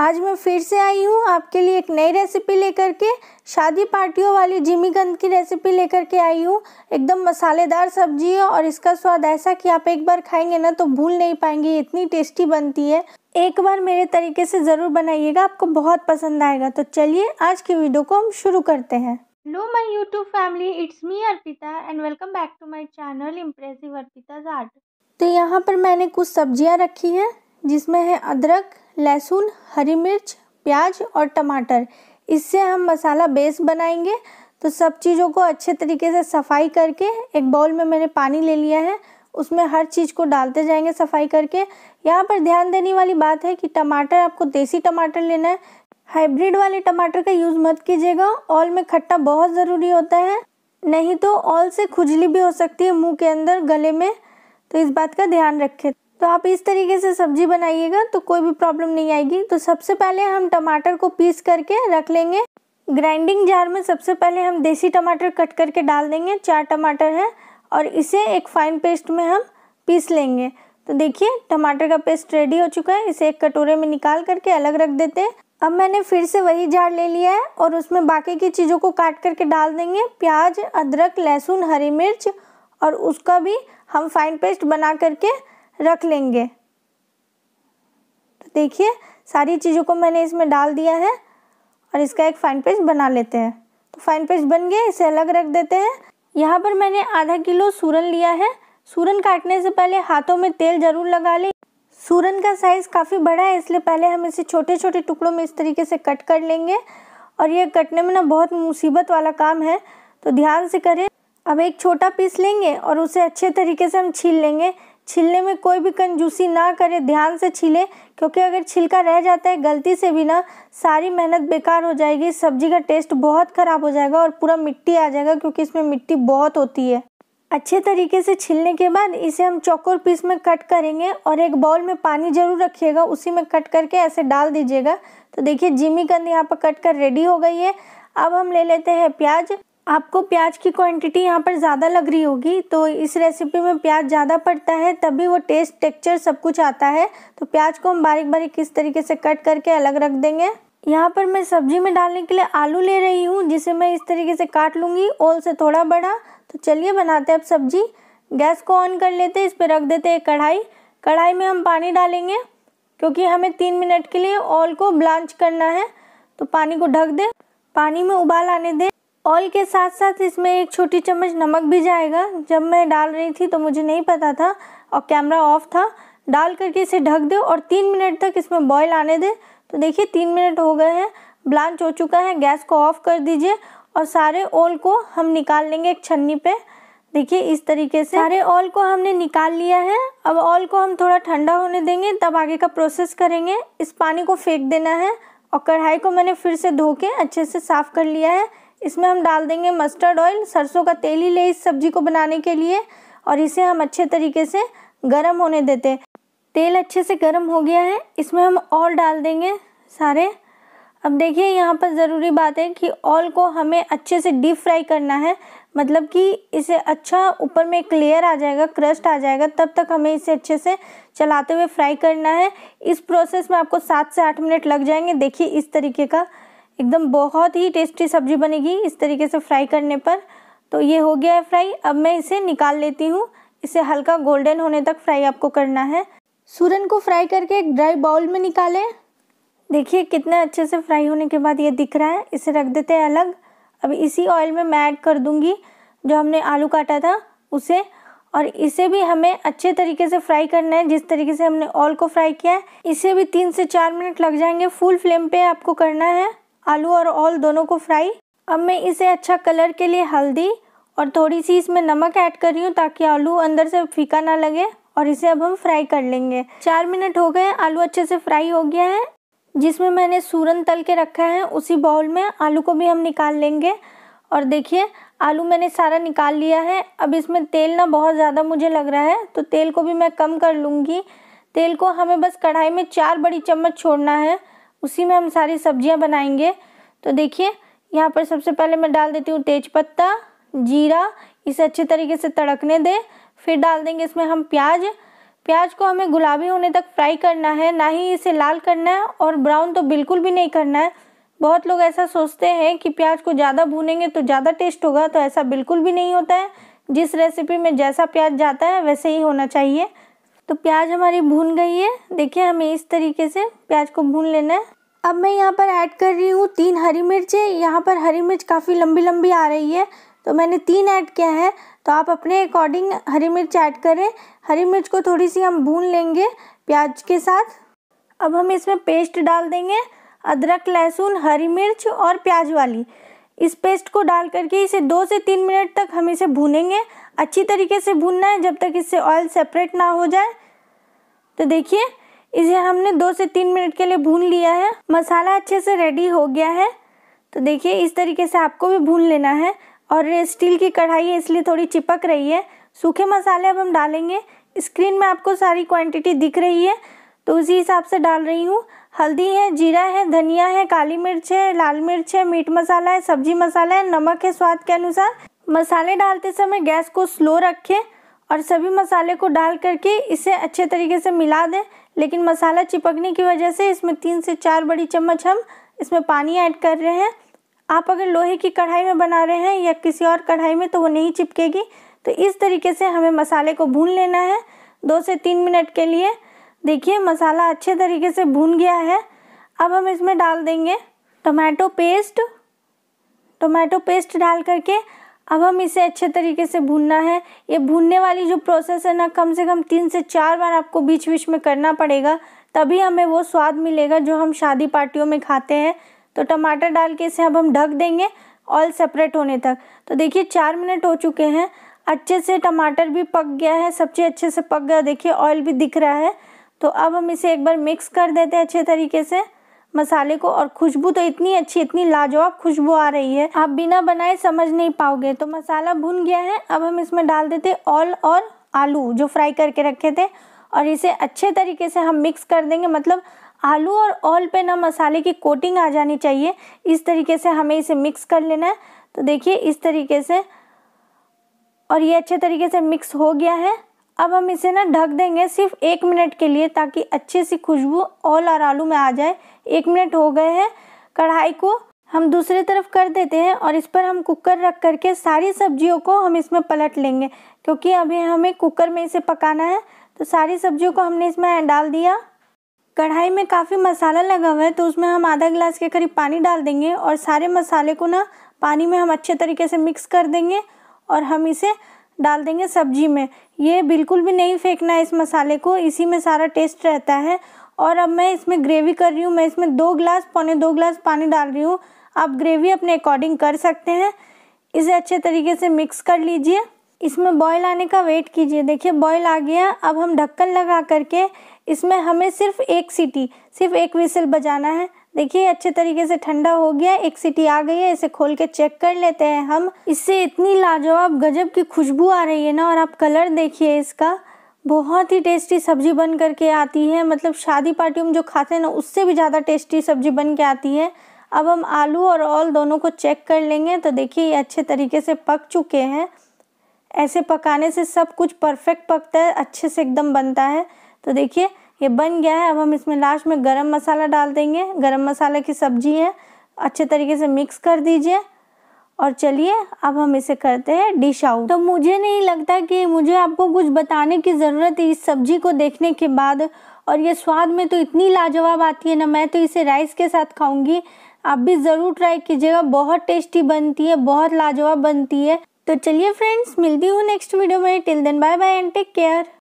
आज मैं फिर से आई हूँ आपके लिए एक नई रेसिपी लेकर के शादी पार्टियों वाली जिमी गंद की रेसिपी लेकर के आई हूँ एकदम मसालेदार सब्जी है और इसका स्वाद ऐसा कि आप एक बार खाएंगे ना तो भूल नहीं पाएंगे इतनी टेस्टी बनती है एक बार मेरे तरीके से ज़रूर बनाइएगा आपको बहुत पसंद आएगा तो चलिए आज की वीडियो को हम शुरू करते हैं hello my YouTube family it's me Arpita and welcome back to my channel impressive Arpita art तो यहाँ पर मैंने कुछ सब्जियाँ रखी हैं जिसमें है अदरक लहसुन हरी मिर्च प्याज और टमाटर इससे हम मसाला बेस बनाएंगे तो सब चीज़ों को अच्छे तरीके से सफाई करके एक बाउल में मैंने पानी ले लिया है उसमें हर चीज़ को डालते जाएंगे सफाई करके यहाँ पर ध्यान देने वाली बात है कि टमाटर आपको देसी टमाटर लेना है हाइब्रिड वाले टमाटर का यूज़ मत कीजिएगा ऑल में खट्टा बहुत ज़रूरी होता है नहीं तो ऑल से खुजली भी हो सकती है मुंह के अंदर गले में तो इस बात का ध्यान रखें तो आप इस तरीके से सब्जी बनाइएगा तो कोई भी प्रॉब्लम नहीं आएगी तो सबसे पहले हम टमाटर को पीस करके रख लेंगे ग्राइंडिंग जार में सबसे पहले हम देसी टमाटर कट करके डाल देंगे चार टमाटर हैं और इसे एक फाइन पेस्ट में हम पीस लेंगे तो देखिए टमाटर का पेस्ट रेडी हो चुका है इसे एक कटोरे में निकाल करके अलग रख देते हैं अब मैंने फिर से वही जार ले लिया है और उसमें बाकी की चीज़ों को काट करके डाल देंगे प्याज अदरक लहसुन हरी मिर्च और उसका भी हम फाइन पेस्ट बना करके रख लेंगे तो देखिए सारी चीज़ों को मैंने इसमें डाल दिया है और इसका एक फाइन पेस्ट बना लेते हैं तो फाइन पेस्ट बन गया इसे अलग रख देते हैं यहाँ पर मैंने आधा किलो सूरन लिया है सूरन काटने से पहले हाथों में तेल ज़रूर लगा लें सूरन का साइज़ काफ़ी बड़ा है इसलिए पहले हम इसे छोटे छोटे टुकड़ों में इस तरीके से कट कर लेंगे और ये कटने में ना बहुत मुसीबत वाला काम है तो ध्यान से करें अब एक छोटा पीस लेंगे और उसे अच्छे तरीके से हम छील लेंगे छीलने में कोई भी कंजूसी ना करें ध्यान से छीलें क्योंकि अगर छिलका रह जाता है गलती से भी ना सारी मेहनत बेकार हो जाएगी सब्जी का टेस्ट बहुत ख़राब हो जाएगा और पूरा मिट्टी आ जाएगा क्योंकि इसमें मिट्टी बहुत होती है अच्छे तरीके से छिलने के बाद इसे हम चौकोर पीस में कट करेंगे और एक बाउल में पानी ज़रूर रखिएगा उसी में कट करके ऐसे डाल दीजिएगा तो देखिए जिमी कंद यहाँ पर कट कर रेडी हो गई है अब हम ले लेते हैं प्याज आपको प्याज की क्वांटिटी यहाँ पर ज़्यादा लग रही होगी तो इस रेसिपी में प्याज ज़्यादा पड़ता है तभी वो टेस्ट टेक्सचर सब कुछ आता है तो प्याज को हम बारीक बारीक किस तरीके से कट करके अलग रख देंगे यहाँ पर मैं सब्जी में डालने के लिए आलू ले रही हूँ जिसे मैं इस तरीके से काट लूँगी ओल से थोड़ा बड़ा तो चलिए बनाते हैं अब सब्जी गैस को ऑन कर लेते हैं इस पर रख देते हैं कढ़ाई कढ़ाई में हम पानी डालेंगे क्योंकि हमें तीन मिनट के लिए ऑल को ब्लांच करना है तो पानी को ढक दें पानी में उबाल आने दें ऑयल के साथ साथ इसमें एक छोटी चम्मच नमक भी जाएगा जब मैं डाल रही थी तो मुझे नहीं पता था और कैमरा ऑफ था डाल करके इसे ढक दो और तीन मिनट तक इसमें बॉयल आने दे तो देखिए तीन मिनट हो गए हैं ब्लांच हो चुका है गैस को ऑफ कर दीजिए और सारे ओल को हम निकाल लेंगे एक छन्नी पे देखिए इस तरीके से सारे ऑयल को हमने निकाल लिया है अब ऑल को हम थोड़ा ठंडा होने देंगे तब आगे का प्रोसेस करेंगे इस पानी को फेंक देना है और कढ़ाई को मैंने फिर से धो के अच्छे से साफ़ कर लिया है इसमें हम डाल देंगे मस्टर्ड ऑयल सरसों का तेल ही ले इस सब्जी को बनाने के लिए और इसे हम अच्छे तरीके से गर्म होने देते हैं तेल अच्छे से गर्म हो गया है इसमें हम ऑल डाल देंगे सारे अब देखिए यहाँ पर ज़रूरी बात है कि ऑल को हमें अच्छे से डीप फ्राई करना है मतलब कि इसे अच्छा ऊपर में एक लेयर आ जाएगा क्रस्ट आ जाएगा तब तक हमें इसे अच्छे से चलाते हुए फ्राई करना है इस प्रोसेस में आपको सात से आठ मिनट लग जाएंगे देखिए इस तरीके का एकदम बहुत ही टेस्टी सब्जी बनेगी इस तरीके से फ्राई करने पर तो ये हो गया है फ्राई अब मैं इसे निकाल लेती हूँ इसे हल्का गोल्डन होने तक फ्राई आपको करना है सूरन को फ्राई करके एक ड्राई बाउल में निकालें देखिए कितने अच्छे से फ्राई होने के बाद ये दिख रहा है इसे रख देते हैं अलग अब इसी ऑयल में मैं ऐड कर दूँगी जो हमने आलू काटा था उसे और इसे भी हमें अच्छे तरीके से फ्राई करना है जिस तरीके से हमने ऑयल को फ्राई किया है इसे भी तीन से चार मिनट लग जाएंगे फुल फ्लेम पे आपको करना है आलू और ऑल दोनों को फ्राई अब मैं इसे अच्छा कलर के लिए हल्दी और थोड़ी सी इसमें नमक ऐड कर रही हूँ ताकि आलू अंदर से फीका ना लगे और इसे अब हम फ्राई कर लेंगे चार मिनट हो गए आलू अच्छे से फ्राई हो गया है जिसमें मैंने सूरन तल के रखा है उसी बाउल में आलू को भी हम निकाल लेंगे और देखिए आलू मैंने सारा निकाल लिया है अब इसमें तेल ना बहुत ज़्यादा मुझे लग रहा है तो तेल को भी मैं कम कर लूँगी तेल को हमें बस कढ़ाई में चार बड़ी चम्मच छोड़ना है उसी में हम सारी सब्जियां बनाएंगे तो देखिए यहाँ पर सबसे पहले मैं डाल देती हूँ तेज़पत्ता जीरा इसे अच्छे तरीके से तड़कने दें फिर डाल देंगे इसमें हम प्याज प्याज को हमें गुलाबी होने तक फ्राई करना है ना ही इसे लाल करना है और ब्राउन तो बिल्कुल भी नहीं करना है बहुत लोग ऐसा सोचते हैं कि प्याज को ज़्यादा भूनेंगे तो ज़्यादा टेस्ट होगा तो ऐसा बिल्कुल भी नहीं होता है जिस रेसिपी में जैसा प्याज जाता है वैसे ही होना चाहिए तो प्याज हमारी भून गई है देखिए हमें इस तरीके से प्याज को भून लेना है अब मैं यहाँ पर ऐड कर रही हूँ तीन हरी मिर्चें यहाँ पर हरी मिर्च काफ़ी लंबी लंबी आ रही है तो मैंने तीन ऐड किया है तो आप अपने अकॉर्डिंग हरी मिर्च ऐड करें हरी मिर्च को थोड़ी सी हम भून लेंगे प्याज के साथ अब हम इसमें पेस्ट डाल देंगे अदरक लहसुन हरी मिर्च और प्याज वाली इस पेस्ट को डाल करके इसे दो से तीन मिनट तक हम इसे भूनेंगे अच्छी तरीके से भूनना है जब तक इससे ऑयल सेपरेट ना हो जाए तो देखिए इसे हमने दो से तीन मिनट के लिए भून लिया है मसाला अच्छे से रेडी हो गया है तो देखिए इस तरीके से आपको भी भून लेना है और स्टील की कढ़ाई है इसलिए थोड़ी चिपक रही है सूखे मसाले अब हम डालेंगे स्क्रीन में आपको सारी क्वांटिटी दिख रही है तो उसी हिसाब से डाल रही हूँ हल्दी है जीरा है धनिया है काली मिर्च है लाल मिर्च है मीट मसाला है सब्जी मसाला है नमक है स्वाद के अनुसार मसाले डालते समय गैस को स्लो रखें और सभी मसाले को डाल करके इसे अच्छे तरीके से मिला दें लेकिन मसाला चिपकने की वजह से इसमें तीन से चार बड़ी चम्मच हम इसमें पानी ऐड कर रहे हैं आप अगर लोहे की कढ़ाई में बना रहे हैं या किसी और कढ़ाई में तो वो नहीं चिपकेगी तो इस तरीके से हमें मसाले को भून लेना है दो से तीन मिनट के लिए देखिए मसाला अच्छे तरीके से भून गया है अब हम इसमें डाल देंगे टमाटो पेस्ट टमाटो पेस्ट डाल करके अब हम इसे अच्छे तरीके से भूनना है ये भूनने वाली जो प्रोसेस है ना कम से कम तीन से चार बार आपको बीच बीच में करना पड़ेगा तभी हमें वो स्वाद मिलेगा जो हम शादी पार्टियों में खाते हैं तो टमाटर डाल के इसे अब हम ढक देंगे ऑयल सेपरेट होने तक तो देखिए चार मिनट हो चुके हैं अच्छे से टमाटर भी पक गया है सब्जी अच्छे से पक गया देखिए ऑयल भी दिख रहा है तो अब हम इसे एक बार मिक्स कर देते हैं अच्छे तरीके से मसाले को और खुशबू तो इतनी अच्छी इतनी लाजवाब खुशबू आ रही है आप बिना बनाए समझ नहीं पाओगे तो मसाला भुन गया है अब हम इसमें डाल देते ऑल और आलू जो फ्राई करके रखे थे और इसे अच्छे तरीके से हम मिक्स कर देंगे मतलब आलू और ऑल पे ना मसाले की कोटिंग आ जानी चाहिए इस तरीके से हमें इसे मिक्स कर लेना है तो देखिए इस तरीके से और ये अच्छे तरीके से मिक्स हो गया है अब हम इसे ना ढक देंगे सिर्फ एक मिनट के लिए ताकि अच्छे सी खुशबू ऑल और आलू में आ जाए एक मिनट हो गए हैं कढ़ाई को हम दूसरे तरफ कर देते हैं और इस पर हम कुकर रख करके सारी सब्जियों को हम इसमें पलट लेंगे क्योंकि अभी हमें कुकर में इसे पकाना है तो सारी सब्जियों को हमने इसमें डाल दिया कढ़ाई में काफ़ी मसाला लगा हुआ है तो उसमें हम आधा गिलास के करीब पानी डाल देंगे और सारे मसाले को ना पानी में हम अच्छे तरीके से मिक्स कर देंगे और हम इसे डाल देंगे सब्जी में ये बिल्कुल भी नहीं फेंकना है इस मसाले को इसी में सारा टेस्ट रहता है और अब मैं इसमें ग्रेवी कर रही हूँ मैं इसमें दो ग्लास पौने दो ग्लास पानी डाल रही हूँ आप ग्रेवी अपने अकॉर्डिंग कर सकते हैं इसे अच्छे तरीके से मिक्स कर लीजिए इसमें बॉयल आने का वेट कीजिए देखिए बॉयल आ गया अब हम ढक्कन लगा करके इसमें हमें सिर्फ एक सीटी सिर्फ एक विसल बजाना है देखिए अच्छे तरीके से ठंडा हो गया एक सीटी आ गई है इसे खोल के चेक कर लेते हैं हम इससे इतनी लाजवाब गजब की खुशबू आ रही है ना और आप कलर देखिए इसका बहुत ही टेस्टी सब्जी बन करके आती है मतलब शादी पार्टी में जो खाते हैं ना उससे भी ज़्यादा टेस्टी सब्जी बन के आती है अब हम आलू और ऑल दोनों को चेक कर लेंगे तो देखिए ये अच्छे तरीके से पक चुके हैं ऐसे पकाने से सब कुछ परफेक्ट पकता है अच्छे से एकदम बनता है तो देखिए ये बन गया है अब हम इसमें लास्ट में गरम मसाला डाल देंगे गरम मसाला की सब्जी है अच्छे तरीके से मिक्स कर दीजिए और चलिए अब हम इसे करते हैं डिश आउट तो मुझे नहीं लगता कि मुझे आपको कुछ बताने की ज़रूरत है इस सब्जी को देखने के बाद और ये स्वाद में तो इतनी लाजवाब आती है ना मैं तो इसे राइस के साथ खाऊंगी आप भी ज़रूर ट्राई कीजिएगा बहुत टेस्टी बनती है बहुत लाजवाब बनती है तो चलिए फ्रेंड्स मिलती हूँ नेक्स्ट वीडियो में till then bye bye and take care